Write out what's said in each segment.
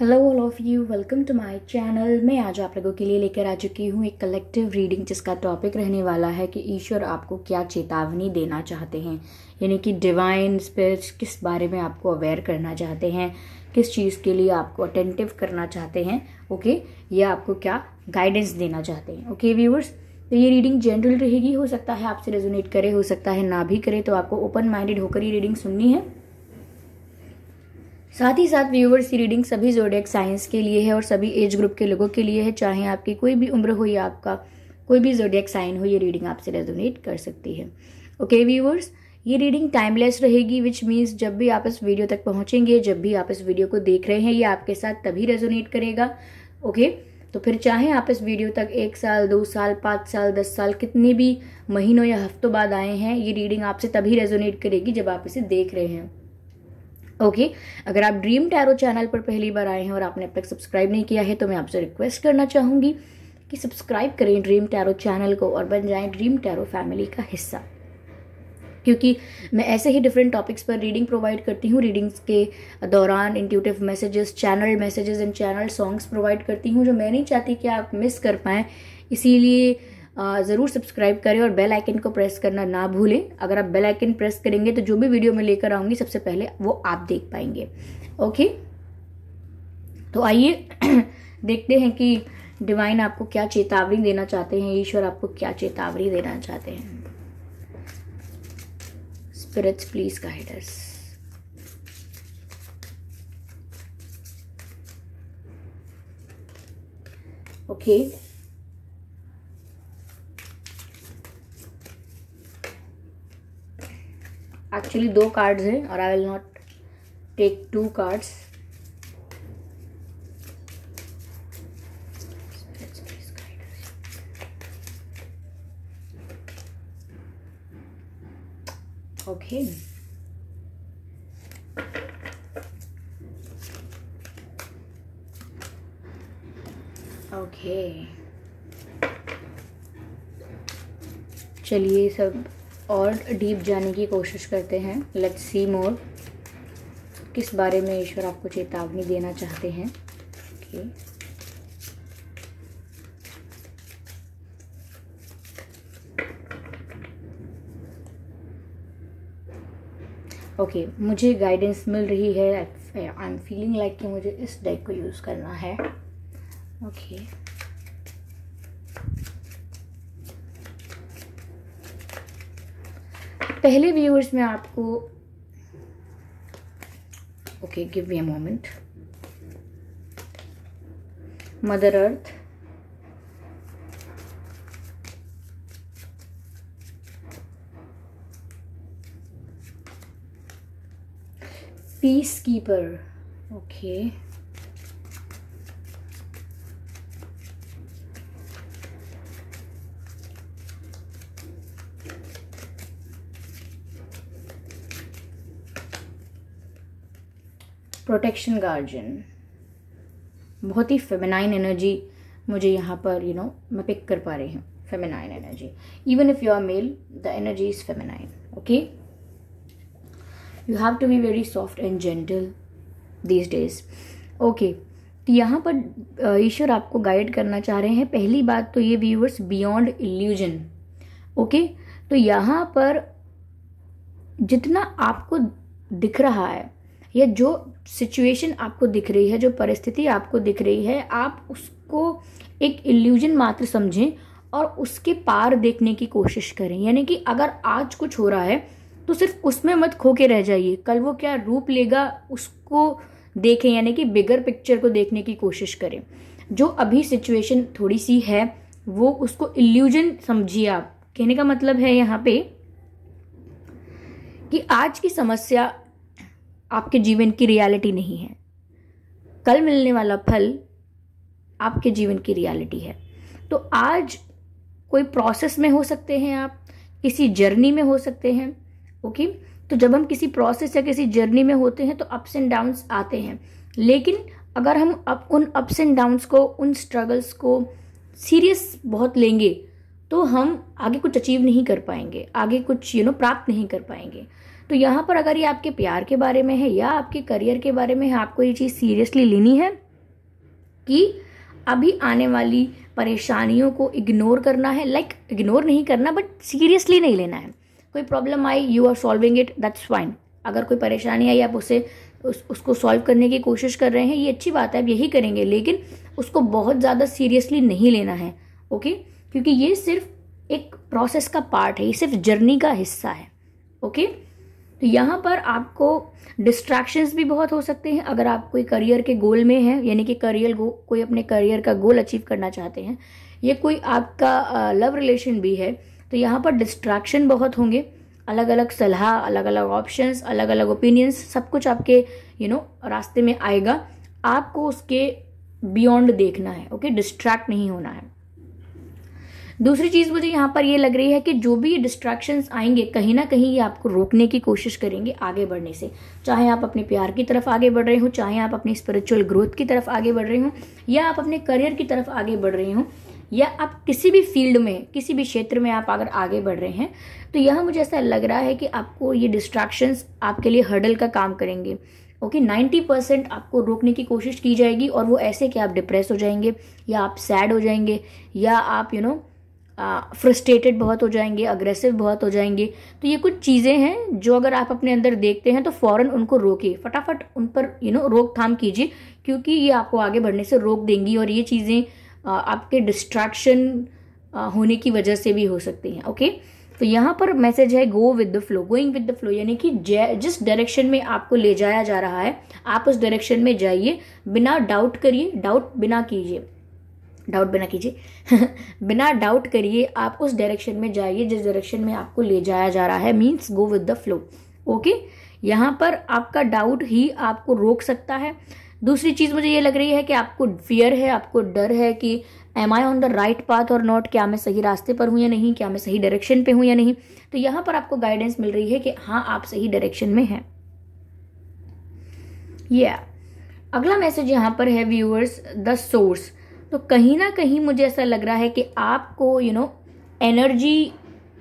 Hello all of you welcome to my channel मैं आज आप लोगों के लिए लेकर आ चुकी हूँ एक कलेक्टिव रीडिंग जिसका टॉपिक रहने वाला है कि ईश्वर आपको क्या चेतावनी देना चाहते हैं यानी कि डिवाइन स्पिरिट्स किस बारे में आपको अवेयर करना चाहते हैं किस चीज़ के लिए आपको अटेंटिव करना चाहते हैं ओके या आपको क्या गाइडेंस देना चाहते हैं ओके व्यूअर्स तो ये रीडिंग जनरल रहेगी हो सकता है आपसे रेजोनेट करे हो सकता है ना भी करे तो आपको ओपन माइंडेड होकर ये रीडिंग सुननी है साथ ही साथ व्यूवर्स की रीडिंग सभी जोडेक साइंस के लिए है और सभी एज ग्रुप के लोगों के लिए है चाहे आपकी कोई भी उम्र हो या आपका कोई भी जोडेक साइन हो ये रीडिंग आपसे रेजोनेट कर सकती है ओके okay, व्यूवर्स ये रीडिंग टाइमलेस रहेगी विच मीन्स जब भी आप इस वीडियो तक पहुँचेंगे जब भी आप इस वीडियो को देख रहे हैं ये आपके साथ तभी रेजोनेट करेगा ओके okay? तो फिर चाहे आप इस वीडियो तक एक साल दो साल पाँच साल दस साल कितने भी महीनों या हफ्तों बाद आए हैं ये रीडिंग आपसे तभी रेजोनेट करेगी जब आप इसे देख रहे हैं ओके okay, अगर आप ड्रीम टैरो चैनल पर पहली बार आए हैं और आपने अब तक सब्सक्राइब नहीं किया है तो मैं आपसे रिक्वेस्ट करना चाहूँगी कि सब्सक्राइब करें ड्रीम टैरो चैनल को और बन जाएं ड्रीम टैरो फैमिली का हिस्सा क्योंकि मैं ऐसे ही डिफरेंट टॉपिक्स पर रीडिंग प्रोवाइड करती हूँ रीडिंग्स के दौरान intuitive messages channel messages and channel songs provide करती हूँ जो मैं नहीं चाहती कि आप मिस कर पाएँ इसीलिए ज़रूर सब्सक्राइब करें और बेल आइकन को प्रेस करना ना भूलें अगर आप बेल आइकन प्रेस करेंगे तो जो भी वीडियो मैं लेकर आऊँगी सबसे पहले वो आप देख पाएंगे ओके तो आइए देखते हैं कि डिवाइन आपको क्या चेतावनी देना चाहते हैं ईश्वर आपको क्या चेतावनी देना चाहते हैं spirits please guiders okay okay. Actually दो कार्ड्स हैं और I will not take two cards okay okay चलिए सब और डीप जाने की कोशिश करते हैं लेट्स सी मोर किस बारे में ईश्वर आपको चेतावनी देना चाहते हैं ओके okay. ओके okay, मुझे गाइडेंस मिल रही है आई एम फीलिंग लाइक कि मुझे इस डेक को यूज़ करना है ओके okay. पहले व्यूअर्स में आपको okay give me a moment mother earth peace keeper okay okay. Protection guardian बहुत ही फेमिनाइन एनर्जी मुझे यहाँ पर यू you नो know, मैं पिक कर पा रही हूँ feminine energy even if you are male the energy is feminine okay you have to be very soft and gentle these days okay तो यहाँ पर ईश्वर आपको गाइड करना चाह रहे हैं पहली बात तो ये व्यूवर्स बियॉन्ड इल्यूजन ओके तो यहाँ पर जितना आपको दिख रहा है या जो सिचुएशन आपको दिख रही है जो परिस्थिति आपको दिख रही है आप उसको एक इल्यूजन मात्र समझें और उसके पार देखने की कोशिश करें यानी कि अगर आज कुछ हो रहा है तो सिर्फ उसमें मत खो के रह जाइए कल वो क्या रूप लेगा उसको देखें यानी कि बिगर पिक्चर को देखने की कोशिश करें जो अभी सिचुएशन थोड़ी सी है वो उसको इल्यूजन समझिए आप कहने का मतलब है यहाँ पे कि आज की समस्या आपके जीवन की रियलिटी नहीं है कल मिलने वाला फल आपके जीवन की रियलिटी है तो आज कोई प्रोसेस में हो सकते हैं आप किसी जर्नी में हो सकते हैं ओके तो जब हम किसी प्रोसेस या किसी जर्नी में होते हैं तो अप्स एंड डाउन्स आते हैं लेकिन अगर हम अप उन अप्स एंड डाउन्स को उन स्ट्रगल्स को सीरियस बहुत लेंगे तो हम आगे कुछ अचीव नहीं कर पाएंगे आगे कुछ यू you नो know, प्राप्त नहीं कर पाएंगे तो यहाँ पर अगर ये आपके प्यार के बारे में है या आपके करियर के बारे में है आपको ये चीज़ सीरियसली लेनी है कि अभी आने वाली परेशानियों को इग्नोर करना है लाइक like, इग्नोर नहीं करना बट सीरियसली नहीं लेना है कोई problem I you are solving it that's fine अगर कोई परेशानी आई आप उसे उस, उसको सॉल्व करने की कोशिश कर रहे हैं ये अच्छी बात है आप यही करेंगे लेकिन उसको बहुत ज़्यादा सीरियसली नहीं लेना है ओके क्योंकि ये सिर्फ एक प्रोसेस का पार्ट है ये सिर्फ जर्नी का हिस्सा है ओके okay? तो यहाँ पर आपको डिस्ट्रैक्शंस भी बहुत हो सकते हैं अगर आप कोई करियर के गोल में हैं यानी कि करियर गो कोई अपने करियर का गोल अचीव करना चाहते हैं ये कोई आपका लव रिलेशन भी है तो यहाँ पर डिस्ट्रैक्शन बहुत होंगे अलग अलग सलाह अलग अलग ऑप्शंस अलग अलग ओपिनियंस सब कुछ आपके यू you नो know, रास्ते में आएगा आपको उसके बियॉन्ड देखना है ओके okay? डिस्ट्रैक्ट नहीं होना है दूसरी चीज़ मुझे यहाँ पर ये लग रही है कि जो भी डिस्ट्रैक्शंस आएंगे कहीं ना कहीं ये आपको रोकने की कोशिश करेंगे आगे बढ़ने से चाहे आप अपने प्यार की तरफ आगे बढ़ रहे हो चाहे आप अपनी स्पिरिचुअल ग्रोथ की तरफ आगे बढ़ रहे हो या आप अपने करियर की तरफ आगे बढ़ रहे हो या आप किसी भी फील्ड में किसी भी क्षेत्र में आप अगर आगे बढ़ रहे हैं तो यह मुझे ऐसा लग रहा है कि आपको ये डिस्ट्रैक्शंस आपके लिए हर्डल का काम करेंगे ओके नाइन्टी परसेंट आपको रोकने की कोशिश की जाएगी और वो ऐसे कि आप डिप्रेस हो जाएंगे या आप सैड हो जाएंगे या आप you you know know, frustrated बहुत हो जाएंगे अग्रेसिव बहुत हो जाएंगे तो ये कुछ चीज़ें हैं जो अगर आप अपने अंदर देखते हैं तो फ़ौरन उनको रोके फटाफट उन पर यू नो रोकथाम कीजिए क्योंकि ये आपको आगे बढ़ने से रोक देंगी और ये चीज़ें आपके डिस्ट्रैक्शन होने की वजह से भी हो सकती हैं ओके तो यहाँ पर मैसेज है go with the flow going with the flow यानी कि जिस डायरेक्शन में आपको ले जाया जा रहा है आप उस डायरेक्शन में जाइए बिना डाउट करिए डाउट बिना कीजिए डाउट बिना कीजिए बिना डाउट करिए आप उस डायरेक्शन में जाइए जिस डायरेक्शन में आपको ले जाया जा रहा है means go with the flow okay यहाँ पर आपका डाउट ही आपको रोक सकता है दूसरी चीज़ मुझे ये लग रही है कि आपको फियर है आपको डर है कि am I on the right path or not क्या मैं सही रास्ते पर हूँ या नहीं क्या मैं सही डायरेक्शन पे हूँ या नहीं तो यहाँ पर आपको गाइडेंस मिल रही है कि हाँ आप सही डायरेक्शन में हैं या yeah. अगला मैसेज यहाँ पर है व्यूअर्स द सोर्स तो कहीं ना कहीं मुझे ऐसा लग रहा है कि आपको यू नो एनर्जी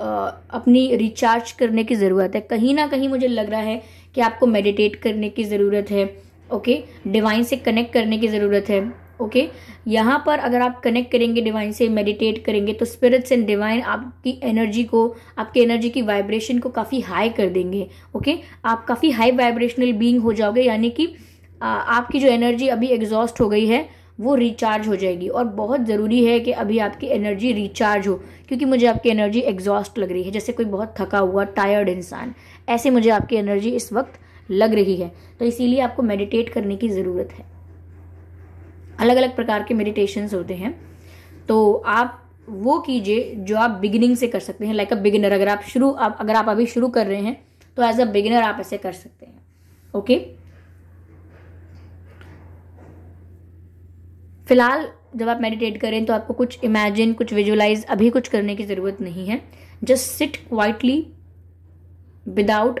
अपनी रिचार्ज करने की ज़रूरत है कहीं ना कहीं मुझे लग रहा है कि आपको मेडिटेट करने की ज़रूरत है ओके डिवाइन से कनेक्ट करने की ज़रूरत है ओके यहाँ पर अगर आप कनेक्ट करेंगे डिवाइन से मेडिटेट करेंगे तो स्पिरिट्स एंड डिवाइन आपकी एनर्जी को आपकी एनर्जी की वाइब्रेशन को काफ़ी हाई कर देंगे ओके आप काफ़ी हाई वाइब्रेशनल बीइंग हो जाओगे यानी कि आपकी जो एनर्जी अभी एग्जॉस्ट हो गई है वो रिचार्ज हो जाएगी और बहुत ज़रूरी है कि अभी आपकी एनर्जी रिचार्ज हो क्योंकि मुझे आपकी एनर्जी एग्जॉस्ट लग रही है जैसे कोई बहुत थका हुआ टायर्ड इंसान ऐसे मुझे आपकी एनर्जी इस वक्त लग रही है तो इसीलिए आपको मेडिटेट करने की ज़रूरत है अलग अलग प्रकार के मेडिटेशंस होते हैं तो आप वो कीजिए जो आप बिगिनिंग से कर सकते हैं लाइक अ बिगिनर अगर आप शुरू आप अगर आप अभी शुरू कर रहे हैं तो एज अ बिगिनर आप ऐसे कर सकते हैं ओके okay? फिलहाल जब आप मेडिटेट करें तो आपको कुछ इमेजिन कुछ विजुलाइज अभी कुछ करने की ज़रूरत नहीं है जस्ट सिट क्वाइटली विदाउट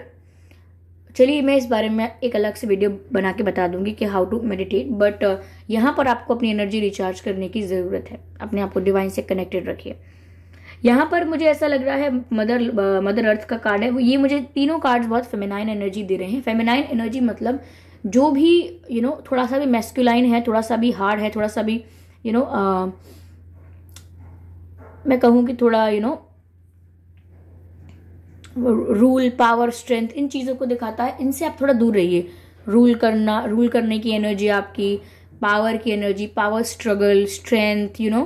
चलिए मैं इस बारे में एक अलग से वीडियो बना के बता दूंगी कि हाउ टू मेडिटेट बट यहाँ पर आपको अपनी एनर्जी रिचार्ज करने की ज़रूरत है अपने आप को डिवाइन से कनेक्टेड रखिए यहाँ पर मुझे ऐसा लग रहा है मदर मदर अर्थ का कार्ड है ये मुझे तीनों कार्ड्स बहुत फेमेनाइन एनर्जी दे रहे हैं फेमेनाइन एनर्जी मतलब जो भी यू you नो know, थोड़ा सा भी मेस्कुलाइन है थोड़ा सा भी हार्ड है थोड़ा सा भी you you know know, uh, मैं कहूँ कि थोड़ा you you know know, rule power strength इन चीज़ों को दिखाता है इनसे आप थोड़ा दूर रहिए रूल करना रूल करने की एनर्जी आपकी पावर की energy power struggle strength you know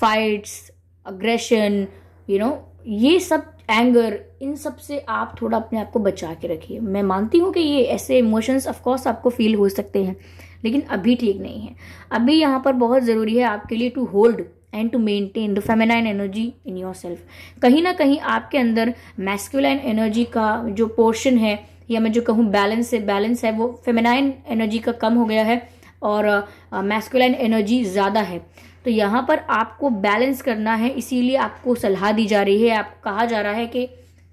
fights aggression you know ये सब एंगर इन सब से आप थोड़ा अपने आप को बचा के रखिए मैं मानती हूँ कि ये ऐसे इमोशंस ऑफ कोर्स आपको फील हो सकते हैं लेकिन अभी ठीक नहीं है अभी यहाँ पर बहुत ज़रूरी है आपके लिए to hold and to maintain the feminine energy in yourself कहीं ना कहीं आपके अंदर मैस्कुलाइन एनर्जी का जो पोर्शन है या मैं जो कहूँ बैलेंस है बैलेंस है वो फेमेनाइन एनर्जी का कम हो गया है और मैस्कुलाइन एनर्जी ज़्यादा है तो यहाँ पर आपको बैलेंस करना है इसीलिए आपको सलाह दी जा रही है आपको कहा जा रहा है कि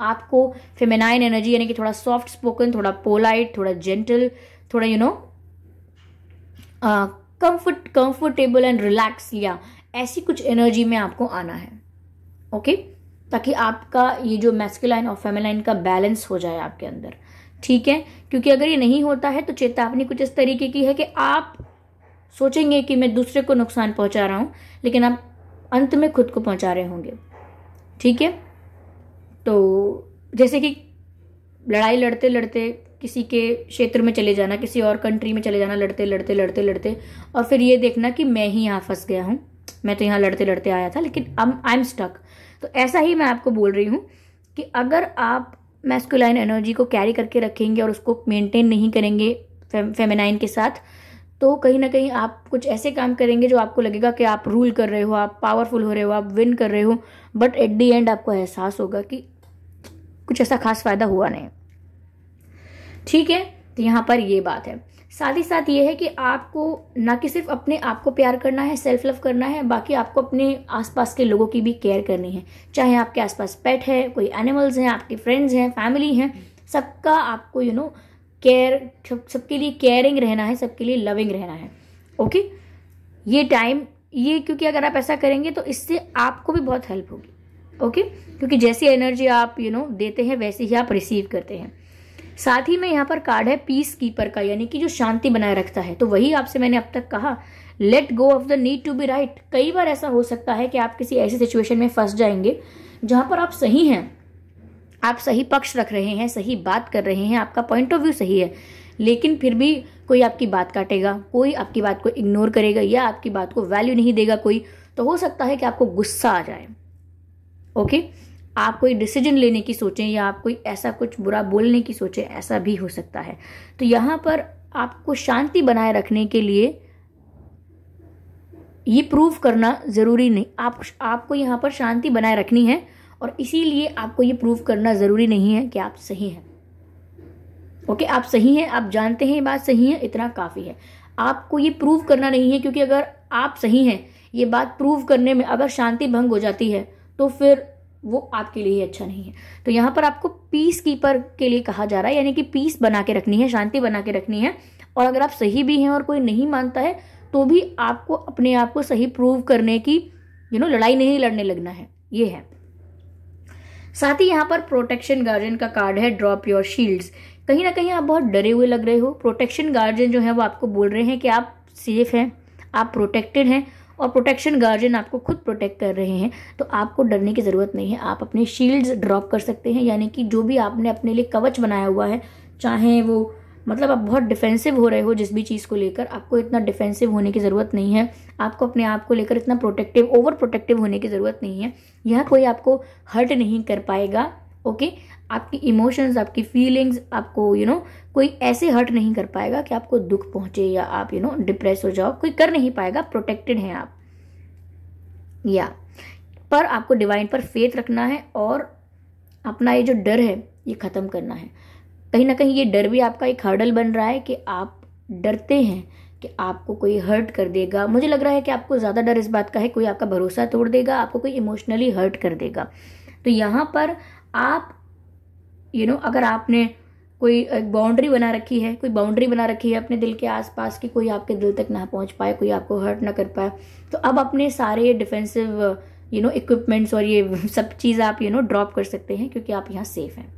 आपको फेमेनाइन एनर्जी यानी कि थोड़ा सॉफ्ट स्पोकन थोड़ा पोलाइट थोड़ा जेंटल थोड़ा you know comfort comfortable and relax या ऐसी कुछ एनर्जी में आपको आना है ओके ताकि आपका ये जो मैस्कुलाइन और फेमेलाइन का बैलेंस हो जाए आपके अंदर ठीक है क्योंकि अगर ये नहीं होता है तो चेतावनी कुछ इस तरीके की है कि आप सोचेंगे कि मैं दूसरे को नुकसान पहुंचा रहा हूं लेकिन आप अंत में खुद को पहुंचा रहे होंगे ठीक है तो जैसे कि लड़ाई लड़ते लड़ते किसी के क्षेत्र में चले जाना किसी और कंट्री में चले जाना लड़ते लड़ते लड़ते लड़ते और फिर ये देखना कि मैं ही यहाँ फंस गया हूँ मैं तो यहाँ लड़ते लड़ते आया था लेकिन अब आई एम स्टक तो ऐसा ही मैं आपको बोल रही हूँ कि अगर आप मैस्कुलाइन एनर्जी को कैरी करके रखेंगे और उसको मेंटेन नहीं करेंगे फेमेनाइन के साथ तो कहीं ना कहीं आप कुछ ऐसे काम करेंगे जो आपको लगेगा कि आप रूल कर रहे हो आप पावरफुल हो रहे हो आप विन कर रहे हो बट एट दी एंड आपको एहसास होगा कि कुछ ऐसा खास फायदा हुआ नहीं ठीक है तो यहाँ पर ये बात है साथ ही साथ ये है कि आपको ना कि सिर्फ अपने आप को प्यार करना है सेल्फ लव करना है बाकी आपको अपने आसपास के लोगों की भी केयर करनी है चाहे आपके आसपास पेट है कोई एनिमल्स हैं आपके फ्रेंड्स हैं फैमिली हैं सबका आपको you you know know, care सबके लिए केयरिंग रहना है सबके लिए लविंग रहना है ओके ये टाइम ये क्योंकि अगर आप ऐसा करेंगे तो इससे आपको भी बहुत हेल्प होगी ओके क्योंकि जैसी एनर्जी आप यू you नो know, देते हैं वैसे ही आप रिसीव करते हैं साथ ही में यहाँ पर कार्ड है पीस कीपर का यानी कि जो शांति बनाए रखता है तो वही आपसे मैंने अब तक कहा let go of the need to be right कई बार ऐसा हो सकता है कि आप किसी ऐसी सिचुएशन में फंस जाएंगे जहाँ पर आप सही हैं आप सही पक्ष रख रहे हैं सही बात कर रहे हैं आपका पॉइंट ऑफ व्यू सही है लेकिन फिर भी कोई आपकी बात काटेगा कोई आपकी बात को इग्नोर करेगा या आपकी बात को वैल्यू नहीं देगा कोई तो हो सकता है कि आपको गुस्सा आ जाए ओके आप कोई डिसीजन लेने की सोचें या आप कोई ऐसा कुछ बुरा बोलने की सोचें ऐसा भी हो सकता है तो यहाँ पर आपको शांति बनाए रखने के लिए ये प्रूव करना ज़रूरी नहीं आप आपको यहाँ पर शांति बनाए रखनी है और इसीलिए आपको ये प्रूव करना ज़रूरी नहीं है कि आप सही हैं ओके आप सही हैं आप जानते हैं ये बात सही है इतना काफ़ी है आपको ये प्रूव करना नहीं है क्योंकि अगर आप सही हैं ये बात प्रूव करने में अगर शांति भंग हो जाती है तो फिर वो आपके लिए अच्छा नहीं है तो यहाँ पर आपको पीस कीपर के लिए कहा जा रहा है यानी कि पीस बना के रखनी है शांति बना के रखनी है और अगर आप सही भी हैं और कोई नहीं मानता है तो भी आपको अपने आप को सही प्रूव करने की यू नो लड़ाई नहीं लड़ने लगना है ये है साथ ही यहाँ पर प्रोटेक्शन गार्जियन का कार्ड है ड्रॉप योर शील्ड्स कहीं ना कहीं आप बहुत डरे हुए लग रहे हो प्रोटेक्शन गार्जियन जो है वो आपको बोल रहे हैं कि आप सेफ हैं आप प्रोटेक्टेड हैं और प्रोटेक्शन गार्जियन आपको खुद प्रोटेक्ट कर रहे हैं तो आपको डरने की ज़रूरत नहीं है आप अपने शील्ड्स ड्रॉप कर सकते हैं यानी कि जो भी आपने अपने लिए कवच बनाया हुआ है चाहे वो मतलब आप बहुत डिफेंसिव हो रहे हो जिस भी चीज़ को लेकर आपको इतना डिफेंसिव होने की ज़रूरत नहीं है आपको अपने आप को लेकर इतना प्रोटेक्टिव ओवर प्रोटेक्टिव होने की ज़रूरत नहीं है यह कोई आपको हर्ट नहीं कर पाएगा ओके आपकी इमोशंस आपकी फीलिंग्स आपको यू you नो know, कोई ऐसे हर्ट नहीं कर पाएगा कि आपको दुख पहुंचे या आप यू नो डिप्रेस हो जाओ कोई कर नहीं पाएगा प्रोटेक्टेड हैं आप या पर आपको डिवाइन पर फेथ रखना है और अपना ये जो डर है ये ख़त्म करना है कहीं ना कहीं ये डर भी आपका एक हर्डल बन रहा है कि आप डरते हैं कि आपको कोई हर्ट कर देगा मुझे लग रहा है कि आपको ज़्यादा डर इस बात का है कोई आपका भरोसा तोड़ देगा आपको कोई इमोशनली हर्ट कर देगा तो यहाँ पर आप यू you नो know, अगर आपने कोई एक बाउंड्री बना रखी है कोई बाउंड्री बना रखी है अपने दिल के आसपास की कोई आपके दिल तक ना पहुंच पाए कोई आपको हर्ट ना कर पाए तो अब अपने सारे डिफेंसिव यू नो इक्विपमेंट्स और ये सब चीज़ आप यू नो ड्रॉप कर सकते हैं क्योंकि आप यहाँ सेफ़ हैं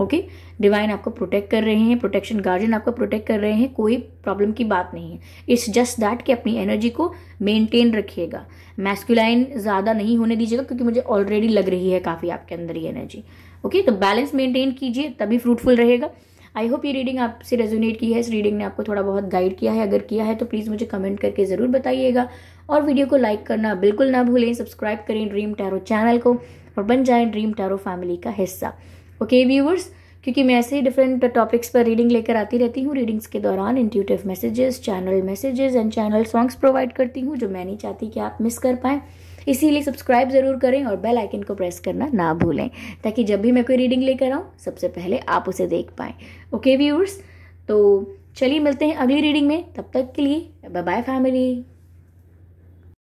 ओके डिवाइन आपको प्रोटेक्ट कर रहे हैं प्रोटेक्शन गार्जियन आपको प्रोटेक्ट कर रहे हैं कोई प्रॉब्लम की बात नहीं है इट्स जस्ट दैट कि अपनी एनर्जी को मेंटेन रखिएगा मैस्कुलाइन ज़्यादा नहीं होने दीजिएगा क्योंकि मुझे ऑलरेडी लग रही है काफ़ी आपके अंदर ये एनर्जी ओके तो बैलेंस मेंटेन कीजिए तभी फ्रूटफुल रहेगा आई होप ये रीडिंग आपसे रेजोनेट की है इस रीडिंग ने आपको थोड़ा बहुत गाइड किया है अगर किया है तो प्लीज़ मुझे कमेंट करके ज़रूर बताइएगा और वीडियो को लाइक करना बिल्कुल ना भूलें सब्सक्राइब करें ड्रीम टैरो चैनल को और बन जाएं ड्रीम टैरो फैमिली का हिस्सा ओके व्यूअर्स क्योंकि मैं ऐसे ही डिफरेंट टॉपिक्स पर रीडिंग लेकर आती रहती हूँ रीडिंग्स के दौरान intuitive messages channel messages and channel songs provide करती हूँ जो मैं नहीं चाहती कि आप मिस कर पाएँ इसीलिए सब्सक्राइब ज़रूर करें और बेल आइकन को प्रेस करना ना भूलें ताकि जब भी मैं कोई रीडिंग लेकर आऊँ सबसे पहले आप उसे देख पाएँ ओके व्यूअर्स तो चलिए मिलते हैं अगली रीडिंग में तब तक के लिए बाय बाय फैमिली